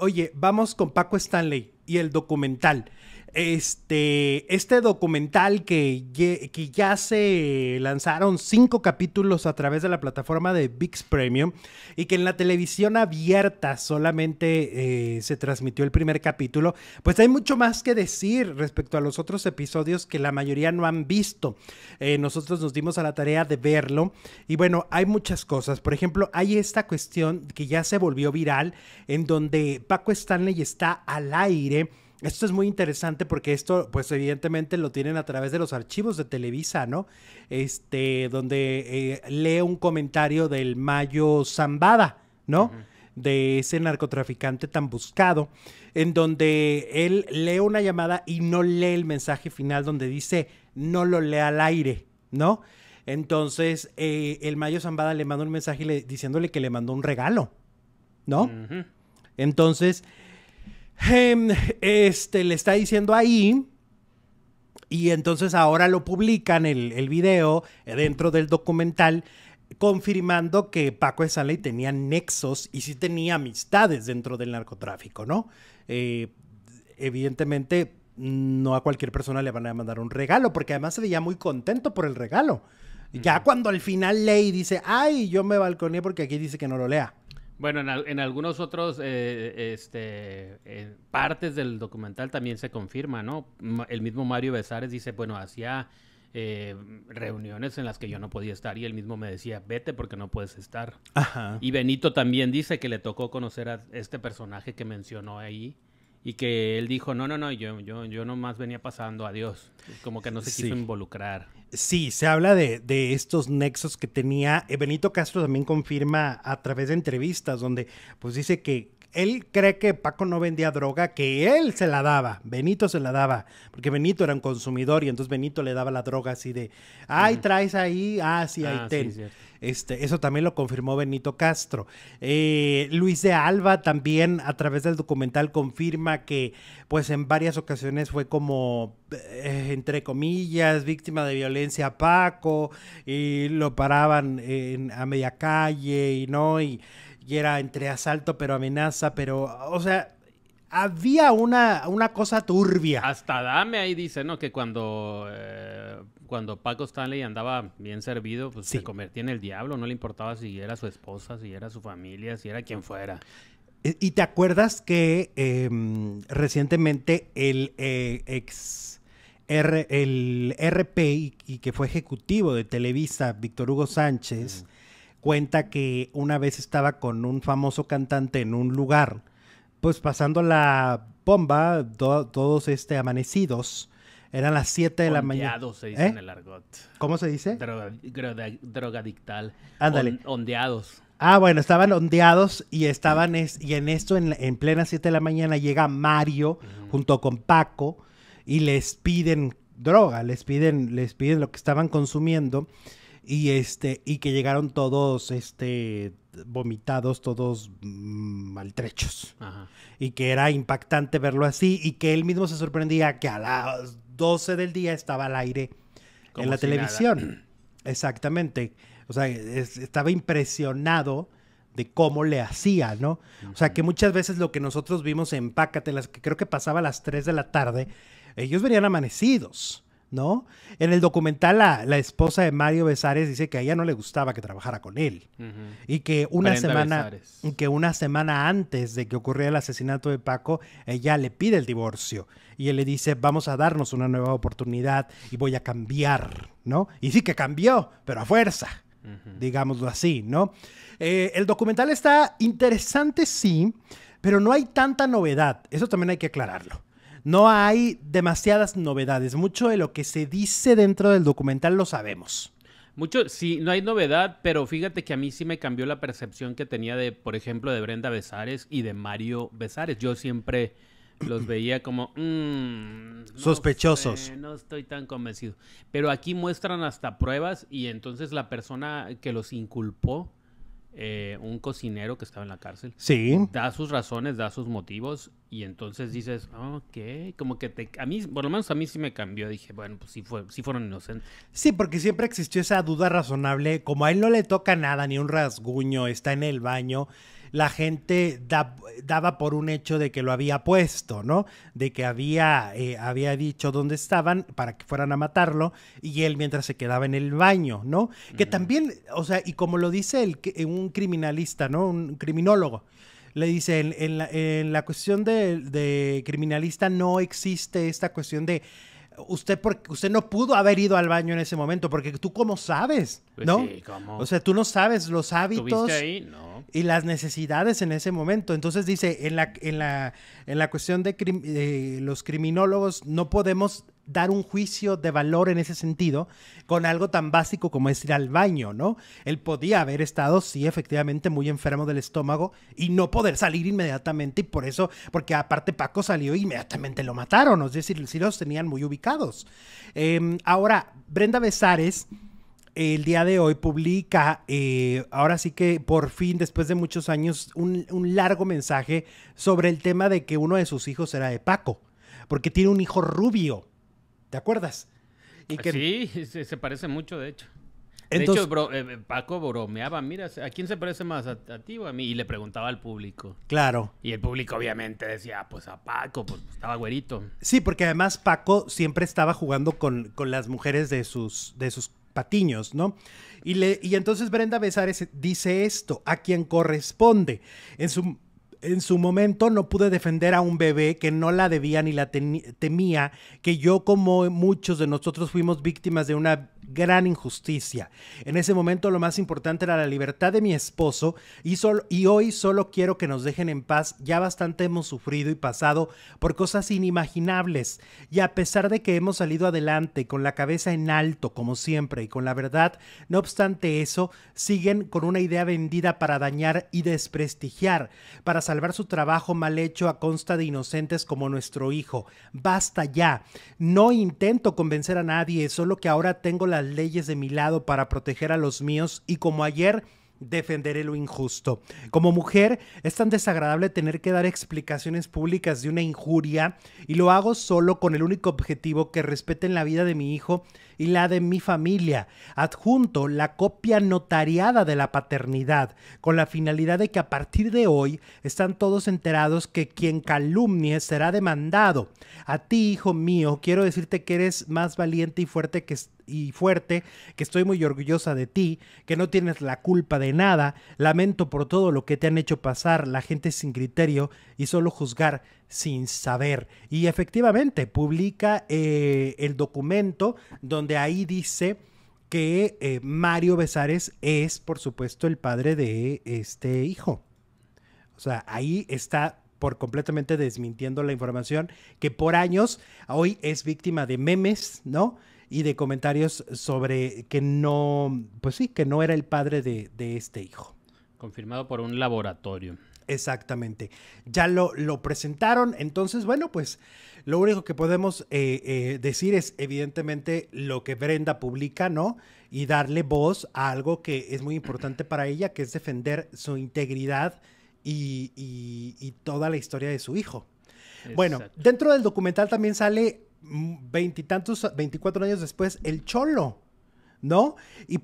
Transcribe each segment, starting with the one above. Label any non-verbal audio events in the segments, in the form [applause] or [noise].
Oye, vamos con Paco Stanley y el documental este, este documental que, ya se lanzaron cinco capítulos a través de la plataforma de VIX Premium y que en la televisión abierta solamente eh, se transmitió el primer capítulo, pues hay mucho más que decir respecto a los otros episodios que la mayoría no han visto. Eh, nosotros nos dimos a la tarea de verlo y bueno, hay muchas cosas. Por ejemplo, hay esta cuestión que ya se volvió viral en donde Paco Stanley está al aire esto es muy interesante porque esto, pues evidentemente lo tienen a través de los archivos de Televisa, ¿no? Este, donde eh, lee un comentario del Mayo Zambada, ¿no? De ese narcotraficante tan buscado, en donde él lee una llamada y no lee el mensaje final donde dice, no lo lea al aire, ¿no? Entonces, eh, el Mayo Zambada le manda un mensaje diciéndole que le mandó un regalo, ¿no? Entonces, este, le está diciendo ahí. Y entonces ahora lo publican el, el video eh, dentro del documental confirmando que Paco Stanley tenía nexos y sí tenía amistades dentro del narcotráfico, ¿no? Eh, evidentemente no a cualquier persona le van a mandar un regalo, porque además se veía muy contento por el regalo. Ya cuando al final Ley dice, ay, yo me balconé porque aquí dice que no lo lea. Bueno, en, algunos otros eh, este, eh, partes del documental también se confirma, ¿no? El mismo Mario Besares dice, bueno, hacía eh, reuniones en las que yo no podía estar y él mismo me decía, vete porque no puedes estar. Ajá. Y Benito también dice que le tocó conocer a este personaje que mencionó ahí, y que él dijo, no, no, no, yo, yo, yo nomás venía pasando, adiós. Como que no se quiso involucrar. Sí, se habla de, de, estos nexos que tenía. Eh, Benito Castro también confirma a través de entrevistas donde pues dice que él cree que Paco no vendía droga, que él se la daba, Benito se la daba, porque Benito era un consumidor y entonces Benito le daba la droga así de, ay, traes ahí, ah, sí, ahí ah, ten. Este, eso también lo confirmó Benito Castro. Eh, Luis de Alba también a través del documental confirma que pues en varias ocasiones fue como, eh, entre comillas, víctima de violencia a Paco y lo paraban a media calle y no, y, era entre asalto pero amenaza, pero, o sea, había una, una cosa turbia. Hasta Dame ahí dice, ¿no? Que cuando eh, cuando Paco Stanley andaba bien servido, pues se convertía en el diablo, no le importaba si era su esposa, si era su familia, si era quien fuera. E, ¿Y te acuerdas que em, recientemente el eh, ex el RP y, que fue ejecutivo de Televisa, Víctor Hugo Sánchez, cuenta que una vez estaba con un famoso cantante en un lugar, pues pasando la bomba, todos este amanecidos, eran las 7 de la mañana. se dice ¿Eh? en el argot. ¿Cómo se dice? drogadictal. Ándale. ondeados. Ah, bueno, estaban ondeados y estaban y en esto, en, en plena 7 de la mañana, llega Mario junto con Paco y les piden droga, les piden, les piden lo que estaban consumiendo y este y que llegaron todos este vomitados todos maltrechos y que era impactante verlo así y que él mismo se sorprendía que a las 12 del día estaba al aire en la televisión. [clears throat] Exactamente. O sea, estaba impresionado de cómo le hacía, ¿no? O sea, que muchas veces lo que nosotros vimos en Pácatelas, que creo que pasaba a las 3 de la tarde, ellos venían amanecidos. ¿no? En el documental, la, esposa de Mario Besares dice que a ella no le gustaba que trabajara con él. Y que una semana que una semana antes de que ocurriera el asesinato de Paco, ella le pide el divorcio. Y él le dice, vamos a darnos una nueva oportunidad y voy a cambiar, ¿no? Y sí que cambió, pero a fuerza, digámoslo así, ¿no? Eh, el documental está interesante, sí, pero no hay tanta novedad. Eso también hay que aclararlo no hay demasiadas novedades. Mucho de lo que se dice dentro del documental lo sabemos. Mucho, sí, no hay novedad, pero fíjate que a mí sí me cambió la percepción que tenía de, por ejemplo, de Brenda Besares y de Mario Besares. Yo siempre los [clears throat] veía como mm, sospechosos. no estoy tan convencido. Pero aquí muestran hasta pruebas y entonces la persona que los inculpó eh, un cocinero que estaba en la cárcel. Sí. Da sus razones, da sus motivos y entonces dices, ok, como que te... A mí, por lo menos a mí sí me cambió. Dije, bueno, pues fue, sí fueron inocentes. Sí, porque siempre existió esa duda razonable. Como a él no le toca nada, ni un rasguño, está en el baño la gente daba por un hecho de que lo había puesto, ¿no? De que había, eh, había dicho dónde estaban para que fueran a matarlo y él mientras se quedaba en el baño, ¿no? Que también, o sea, y como lo dice el, un criminalista, ¿no? Un criminólogo le dice, en, la, cuestión de, criminalista no existe esta cuestión de usted, porque, usted no pudo haber ido al baño en ese momento, porque tú cómo sabes, pues ¿no? O sea, tú no sabes los hábitos y las necesidades en ese momento. Entonces dice, en la, en la, en la cuestión de eh, los criminólogos no podemos dar un juicio de valor en ese sentido con algo tan básico como es ir al baño, ¿no? Él podía haber estado, sí, efectivamente, muy enfermo del estómago y no poder salir inmediatamente y por eso, porque aparte Paco salió e inmediatamente lo mataron, es decir, sí los tenían muy ubicados. Em, ahora, Brenda Besares el día de hoy publica, eh, ahora sí que por fin, después de muchos años, un, largo mensaje sobre el tema de que uno de sus hijos era de Paco, porque tiene un hijo rubio. ¿Te acuerdas? Ah, sí, [laughs] se, parece mucho, de hecho. de hecho, eh, eh, Paco bromeaba, mira, ¿a quién se parece más? ¿A, ¿A, ti o a mí? Y le preguntaba al público. Claro. Y el público obviamente decía, ah, pues a Paco, pues estaba güerito. Sí, porque además Paco siempre estaba jugando con, las mujeres de sus, de sus patiños, ¿no? Y, le, y entonces Brenda Besares dice esto, a quien corresponde. En su en su momento no pude defender a un bebé que no la debía ni la temía, que yo como muchos de nosotros fuimos víctimas de una gran injusticia. En ese momento lo más importante era la libertad de mi esposo y, y hoy solo quiero que nos dejen en paz. Ya bastante hemos sufrido y pasado por cosas inimaginables y a pesar de que hemos salido adelante con la cabeza en alto como siempre y con la verdad, no obstante eso, siguen con una idea vendida para dañar y desprestigiar, para salvar su trabajo mal hecho a consta de inocentes como nuestro hijo. Basta ya. No intento convencer a nadie, solo que ahora tengo la las leyes de mi lado para proteger a los míos y como ayer defenderé lo injusto. Como mujer, es tan desagradable tener que dar explicaciones públicas de una injuria y lo hago solo con el único objetivo que respeten la vida de mi hijo y la de mi familia. Adjunto la copia notariada de la paternidad, con la finalidad de que a partir de hoy están todos enterados que quien calumnie será demandado. A ti, hijo mío, quiero decirte que eres más valiente y fuerte que y fuerte, que estoy muy orgullosa de ti, que no tienes la culpa de nada, lamento por todo lo que te han hecho pasar, la gente sin criterio y solo juzgar sin saber. Y efectivamente, publica eh, el documento donde ahí dice que eh, Mario Besares es, por supuesto, el padre de este hijo. O sea, ahí está por completamente desmintiendo la información que por años hoy es víctima de memes, ¿no? y de comentarios sobre que no, pues sí, que no era el padre de, este hijo. Confirmado por un laboratorio. Exactamente. Ya lo, lo, presentaron. Entonces, bueno, pues lo único que podemos eh, eh, decir es evidentemente lo que Brenda publica, ¿no? Y darle voz a algo que es muy importante para ella, que es defender su integridad y, y, toda la historia de su hijo. Bueno, dentro del documental también sale veintitantos, 24 años después, el Cholo, ¿no? Y,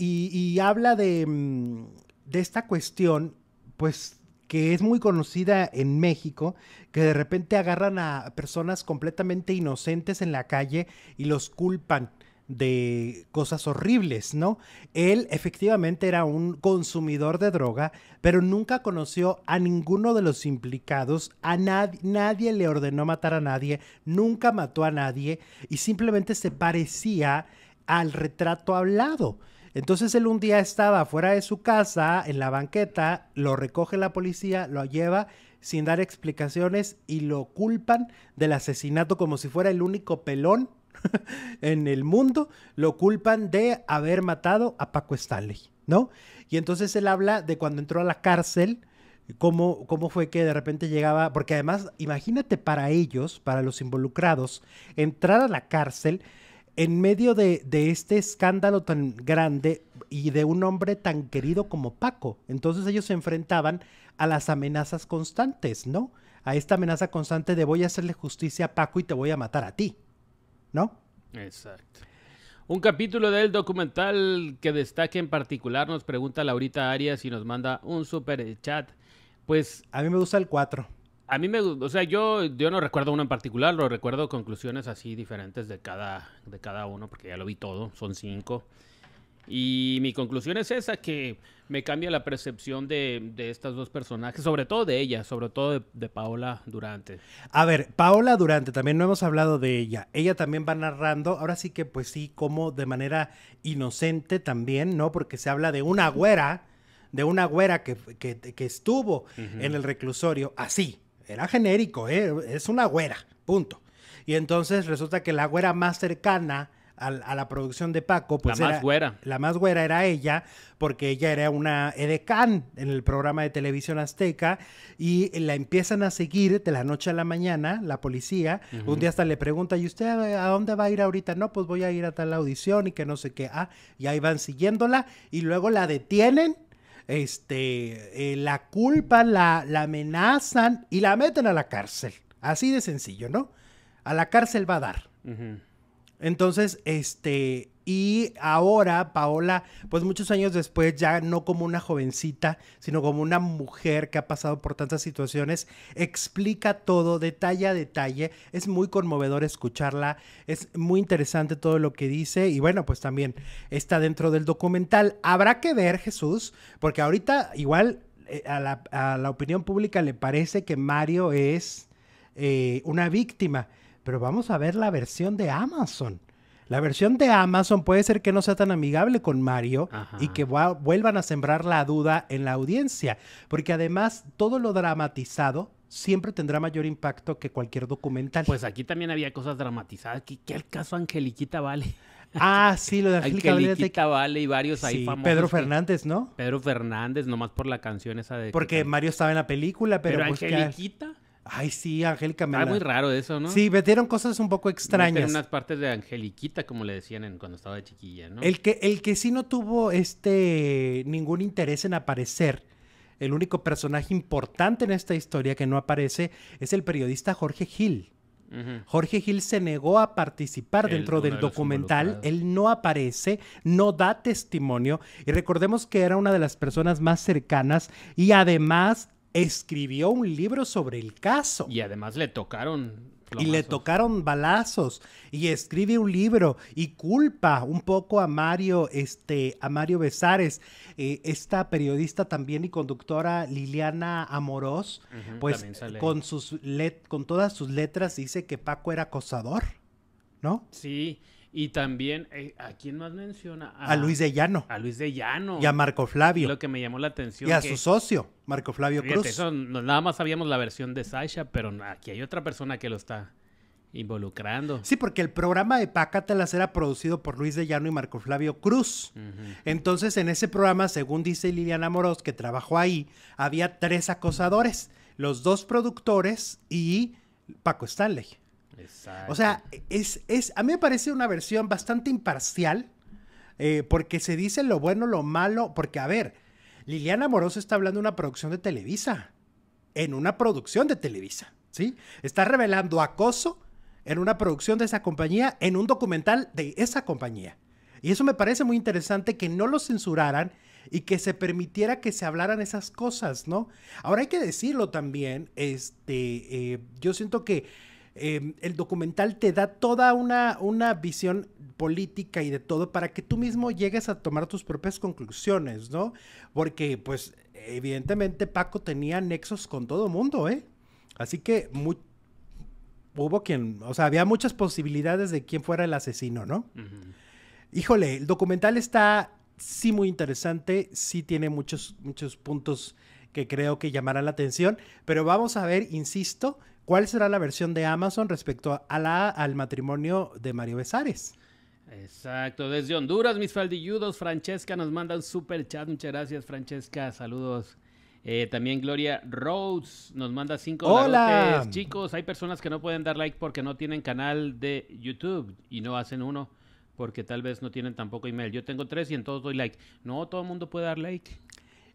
y, habla de, mm, de esta cuestión, pues que es muy conocida en México, que de repente agarran a personas completamente inocentes en la calle y los culpan de cosas horribles, ¿no? Él efectivamente era un consumidor de droga, pero nunca conoció a ninguno de los implicados, a nadie, nadie le ordenó matar a nadie, nunca mató a nadie y simplemente se parecía al retrato hablado. Entonces él un día estaba fuera de su casa, en la banqueta, lo recoge la policía, lo lleva sin dar explicaciones y lo culpan del asesinato como si fuera el único pelón [laughs] en el mundo lo culpan de haber matado a Paco Stanley, ¿no? Y entonces él habla de cuando entró a la cárcel, cómo, cómo fue que de repente llegaba, porque además, imagínate para ellos, para los involucrados, entrar a la cárcel en medio de, de, este escándalo tan grande y de un hombre tan querido como Paco. Entonces ellos se enfrentaban a las amenazas constantes, ¿no? A esta amenaza constante de voy a hacerle justicia a Paco y te voy a matar a ti. ¿no? Exacto. Un capítulo del documental que destaque en particular nos pregunta Laurita Arias y nos manda un super chat. Pues. A mí me gusta el 4. A mí me gusta, o sea, yo, yo no recuerdo uno en particular, lo recuerdo conclusiones así diferentes de cada, de cada uno, porque ya lo vi todo, son cinco. Y mi conclusión es esa, que me cambia la percepción de, estas dos personajes, sobre todo de ella, sobre todo de, Paola Durante. A ver, Paola Durante, también no hemos hablado de ella. Ella también va narrando, ahora sí que pues sí, como de manera inocente también, ¿no? Porque se habla de una güera, de una güera que, estuvo en el reclusorio, así, era genérico, ¿eh? es una güera, punto. Y entonces resulta que la güera más cercana a, la producción de Paco, pues la más güera. La más güera era ella, porque ella era una edecán en el programa de televisión azteca y la empiezan a seguir de la noche a la mañana, la policía. Un día hasta le pregunta, ¿y usted a dónde va a ir ahorita? No, pues voy a ir a tal audición y que no sé qué. Ah, y ahí van siguiéndola y luego la detienen este, eh, la culpan, la, amenazan y la meten a la cárcel. Así de sencillo, ¿no? A la cárcel va a dar. Entonces, este, y ahora Paola, pues muchos años después, ya no como una jovencita, sino como una mujer que ha pasado por tantas situaciones, explica todo detalle a detalle. Es muy conmovedor escucharla, es muy interesante todo lo que dice y bueno, pues también está dentro del documental. Habrá que ver, Jesús, porque ahorita igual eh, a la, opinión pública le parece que Mario es eh, una víctima pero vamos a ver la versión de Amazon. La versión de Amazon puede ser que no sea tan amigable con Mario y que vuelvan a sembrar la duda en la audiencia, porque además todo lo dramatizado siempre tendrá mayor impacto que cualquier documental. Pues aquí también había cosas dramatizadas. ¿Qué, qué el caso Angeliquita Vale? [laughs] Ah, sí, lo de Angeliquita, Vale y varios ahí Pedro Fernández, ¿no? Pedro Fernández, nomás por la canción esa de... Porque Mario estaba en la película, pero... Pues Angeliquita... Ay, sí, Angélica Mela. Ah, era muy raro eso, ¿no? Sí, metieron cosas un poco extrañas. En unas partes de Angeliquita, como le decían en, cuando estaba de chiquilla, ¿no? El que, el que sí no tuvo este ningún interés en aparecer, el único personaje importante en esta historia que no aparece, es el periodista Jorge Gil. Jorge Gil se negó a participar dentro del documental, él no aparece, no da testimonio y recordemos que era una de las personas más cercanas y además escribió un libro sobre el caso. Y además le tocaron. Y le tocaron balazos y escribe un libro y culpa un poco a Mario, este, a Mario Besares, eh, esta periodista también y conductora Liliana Amorós, pues con sus con todas sus letras dice que Paco era acosador, ¿no? Sí, y también, eh, ¿a quién más menciona? A, Luis de Llano. A Luis de Llano. Y a Marco Flavio. Lo que me llamó la atención. Y a su socio, Marco Flavio Cruz. Eso, nada más sabíamos la versión de Sasha, pero aquí hay otra persona que lo está involucrando. Sí, porque el programa de Pacatelas era producido por Luis de Llano y Marco Flavio Cruz. Entonces, en ese programa, según dice Liliana Moros, que trabajó ahí, había tres acosadores, los dos productores y Paco Stanley. O sea, es, a mí me parece una versión bastante imparcial, eh, porque se dice lo bueno, lo malo, porque a ver, Liliana Moroso está hablando de una producción de Televisa, en una producción de Televisa, ¿sí? Está revelando acoso en una producción de esa compañía, en un documental de esa compañía. Y eso me parece muy interesante que no lo censuraran y que se permitiera que se hablaran esas cosas, ¿no? Ahora hay que decirlo también, este, eh, yo siento que Em, el documental te da toda una, una visión política y de todo para que tú mismo llegues a tomar tus propias conclusiones, ¿no? Porque pues evidentemente Paco tenía nexos con todo mundo, ¿eh? Así que hubo quien, o sea, había muchas posibilidades de quién fuera el asesino, ¿no? Híjole, el documental está sí muy interesante, sí tiene muchos, muchos puntos que creo que llamarán la atención, pero vamos a ver, insisto, ¿Cuál será la versión de Amazon respecto a la, al matrimonio de Mario Besares? Exacto, desde Honduras, mis faldilludos, Francesca nos manda un super chat, muchas gracias Francesca, saludos. Eh, también Gloria Rose nos manda cinco ¡Hola! Chicos, hay personas que no pueden dar like porque no tienen canal de YouTube y no hacen uno porque tal vez no tienen tampoco email. Yo tengo tres y en todos doy like. No, todo el mundo puede dar like.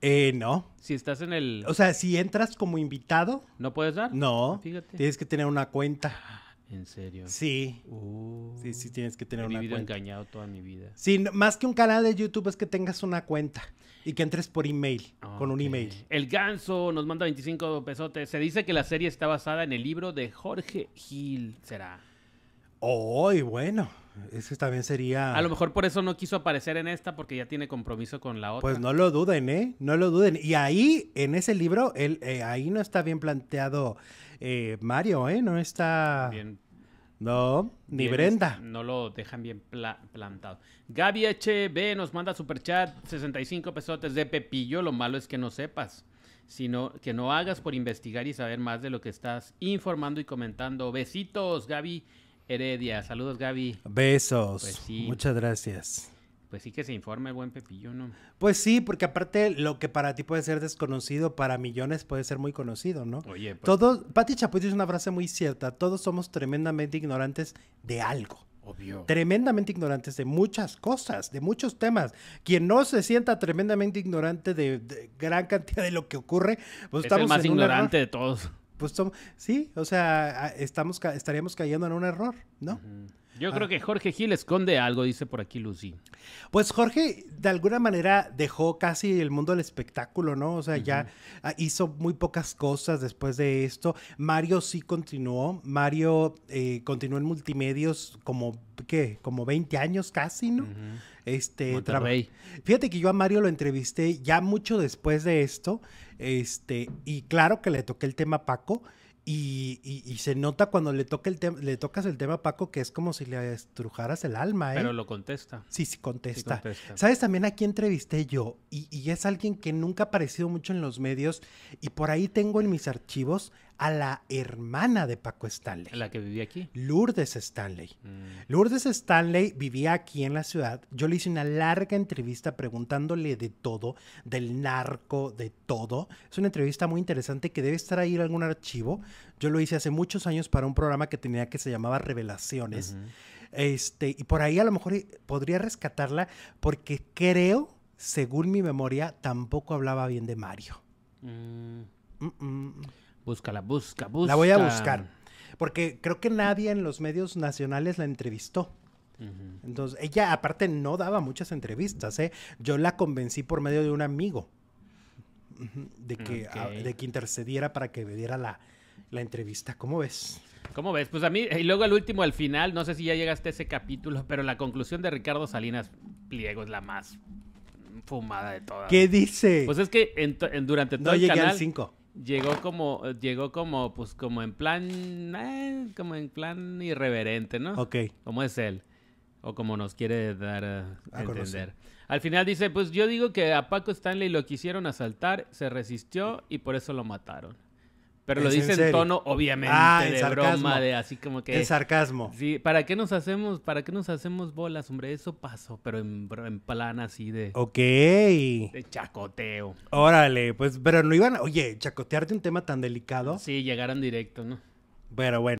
Eh, no. Si estás en el... O sea, si entras como invitado... ¿No puedes dar? No. Fíjate. Tienes que tener una cuenta. Ah, ¿En serio? Sí. Uh. sí, sí, tienes que tener una cuenta. engañado toda mi vida. Sí, más que un canal de YouTube es que tengas una cuenta y que entres por email, con un email. El Ganso nos manda 25 pesotes. Se dice que la serie está basada en el libro de Jorge Gil, ¿será? ¡Oh, y bueno! Ese también sería. A lo mejor por eso no quiso aparecer en esta, porque ya tiene compromiso con la otra. Pues no lo duden, ¿eh? No lo duden. Y ahí, en ese libro, él, eh, ahí no está bien planteado eh, Mario, ¿eh? No está. Bien. No, ni Brenda. No lo dejan bien plantado. Gaby HB nos manda super chat. 65 pesotes de Pepillo. Lo malo es que no sepas, sino que no hagas por investigar y saber más de lo que estás informando y comentando. Besitos, Gaby Heredia. Saludos, Gaby. Besos. Pues sí. Muchas gracias. Pues sí que se informe el buen Pepillo, ¿no? Pues sí, porque aparte lo que para ti puede ser desconocido, para millones puede ser muy conocido, ¿no? Oye, pues Todos, Pati Chapoy dice una frase muy cierta, todos somos tremendamente ignorantes de algo. Obvio. Tremendamente ignorantes de muchas cosas, de muchos temas. Quien no se sienta tremendamente ignorante de, gran cantidad de lo que ocurre, pues estamos más ignorante de todos pues sí, o sea, estamos, estaríamos cayendo en un error, ¿no? Yo ah. creo que Jorge Gil esconde algo, dice por aquí Lucy. Pues Jorge, de alguna manera, dejó casi el mundo del espectáculo, ¿no? O sea, ya ah, hizo muy pocas cosas después de esto. Mario sí continuó. Mario eh, continuó en multimedios como, ¿qué? Como 20 años casi, ¿no? Este, Fíjate que yo a Mario lo entrevisté ya mucho después de esto. Este, y claro que le toqué el tema a Paco. Y, se nota cuando le, toca el le tocas el tema a Paco que es como si le estrujaras el alma, ¿eh? Pero lo contesta. Sí, sí contesta. ¿Sabes también aquí entrevisté yo? Y, y, es alguien que nunca ha aparecido mucho en los medios y por ahí tengo en mis archivos a la hermana de Paco Stanley. La que vivía aquí. Lourdes Stanley. Mm. Lourdes Stanley vivía aquí en la ciudad. Yo le hice una larga entrevista preguntándole de todo, del narco, de todo. Es una entrevista muy interesante que debe estar ahí en algún archivo. Yo lo hice hace muchos años para un programa que tenía que se llamaba Revelaciones. Este, y por ahí a lo mejor eh, podría rescatarla porque creo, según mi memoria, tampoco hablaba bien de Mario. Mm. Mm, Búscala, busca, busca. La voy a buscar. Porque creo que nadie en los medios nacionales la entrevistó. Entonces, ella aparte no daba muchas entrevistas, ¿eh? Yo la convencí por medio de un amigo de que, ah, de que intercediera para que me diera la, entrevista. ¿Cómo ves? ¿Cómo ves? Pues a mí, y luego al último, al final, no sé si ya llegaste a ese capítulo, pero la conclusión de Ricardo Salinas Pliego es la más fumada de todas. ¿Qué dice? Pues es que durante todo el canal... No llegué al 5 llegó como, llegó como, pues como en plan, eh, como en plan irreverente, ¿no? Ok. Como es él, o como nos quiere dar a, entender. Al final dice, pues yo digo que a Paco Stanley lo quisieron asaltar, se resistió y por eso lo mataron. Pero lo dice en, tono, obviamente, ah, de sarcasmo. broma, de así como que. En sarcasmo. Sí, ¿para qué nos hacemos, para qué nos hacemos bolas, hombre? Eso pasó, pero en, plan así de. Ok. De chacoteo. Órale, pues, pero no iban. Oye, chacotearte un tema tan delicado. Sí, llegaron directo, ¿no? Pero bueno.